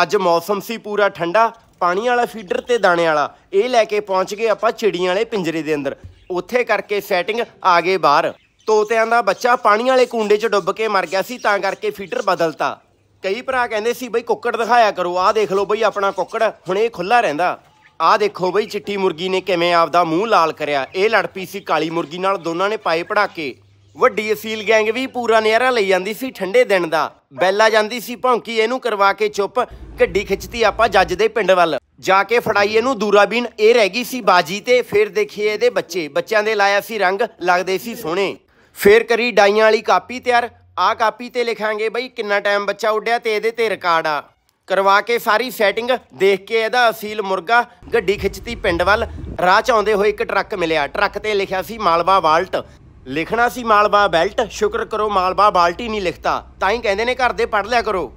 ਅੱਜ ਮੌਸਮ ਸੀ ਪੂਰਾ ਠੰਡਾ ਪਾਣੀ ਵਾਲਾ ਫੀਡਰ ਤੇ ਦਾਣੇ ਵਾਲਾ ਇਹ ਲੈ ਕੇ ਪਹੁੰਚ ਗਏ ਆਪਾਂ ਚਿੜੀਆਂ ਵਾਲੇ ਪਿੰਜਰੇ ਦੇ ਅੰਦਰ ਉੱਥੇ ਕਰਕੇ ਸੈਟਿੰਗ ਆ ਗਏ ਬਾਹਰ ਤੋਤਿਆਂ ਦਾ ਬੱਚਾ ਪਾਣੀ ਵਾਲੇ ਕੁੰਡੇ 'ਚ ਡੁੱਬ ਕੇ ਮਰ ਗਿਆ ਸੀ ਤਾਂ ਕਰਕੇ ਫੀਡਰ ਬਦਲਤਾ ਕਈ ਭਰਾ ਕਹਿੰਦੇ ਸੀ ਬਈ ਕੁੱਕੜ ਦਿਖਾਇਆ ਕਰੋ ਆਹ ਦੇਖ ਲਓ ਬਈ ਆਪਣਾ ਕੁੱਕੜ ਹੁਣ ਇਹ ਖੁੱਲਾ ਰਹਿੰਦਾ ਆਹ ਦੇਖੋ ਬਈ ਚਿੱਟੀ ਮੁਰਗੀ ਨੇ ਕਿਵੇਂ ਆਪਦਾ ਮੂੰਹ ਲਾਲ ਕਰਿਆ ਇਹ ਲੜ ਪਈ ਸੀ ਕਾਲੀ ਮੁਰਗੀ ਨਾਲ ਦੋਨਾਂ ਨੇ ਪਾਏ ਪੜਾਕੇ ਵੱਡੀ ਅਸੀਲ ਗੈਂਗ ਵੀ ਪੂਰਾ ਨਿਆਰਾ ਲਈ ਜਾਂਦੀ ਸੀ ਠੰਡੇ ਦਿਨ ਦਾ ਬੈਲਾ ਜਾਂਦੀ ਸੀ ਭੌਂਕੀ ਇਹਨੂੰ ਕਰਵਾ ਕੇ ਚੁੱਪ ਗੱਡੀ ਖਿੱਚਤੀ ਆਪਾਂ ਜੱਜ ਦੇ ਪਿੰਡ ਵੱਲ ਜਾ ਕੇ ਫੜਾਈ ਇਹਨੂੰ ਦੂਰਾਬੀਨ ਇਹ ਰਹਿ ਗਈ ਸੀ ਬਾਜੀ ਤੇ ਫਿਰ ਦੇਖੀਏ ਇਹਦੇ ਬੱਚੇ ਬੱਚਿਆਂ ਦੇ ਲਾਇਆ ਸੀ ਰੰਗ ਲੱਗਦੇ ਸੀ ਸੋਹਣੇ ਫਿਰ ਕਰੀ ਡਾਈਆਂ ਵਾਲੀ ਕਾਪੀ ਤਿਆਰ ਆ ਕਾਪੀ ਤੇ ਲਿਖਾਂਗੇ ਬਈ ਕਿੰਨਾ ਟਾਈਮ ਬੱਚਾ ਉੱਡਿਆ ਤੇ ਇਹਦੇ ਤੇ ਰਿਕਾਰਡ ਆ ਕਰਵਾ ਕੇ ਸਾਰੀ ਸੈਟਿੰਗ ਦੇਖ ਕੇ ਇਹਦਾ ਅਸੀਲ ਮੁਰਗਾ ਗੱਡੀ ਖਿੱਚਤੀ ਪਿੰਡ ਵੱਲ ਰਾਹ ਚ ਆਉਂਦੇ ਹੋਏ ਇੱਕ ਟਰੱਕ ਮਿਲਿਆ ਟਰੱਕ ਤੇ ਲਿਖਿਆ ਸੀ ਮਾਲਵਾ ਵਾਲਟ ਲਿਖਣਾ ਸੀ ਮਾਲਵਾ ਬੈਲਟ ਸ਼ੁਕਰ ਕਰੋ ਮਾਲਵਾ ਬਾਲਟੀ ਨਹੀਂ ਲਿਖਤਾ ਤਾਂ ਹੀ ਕਹਿੰਦੇ ਨੇ ਘਰ ਦੇ ਪੜ ਲਿਆ ਕਰੋ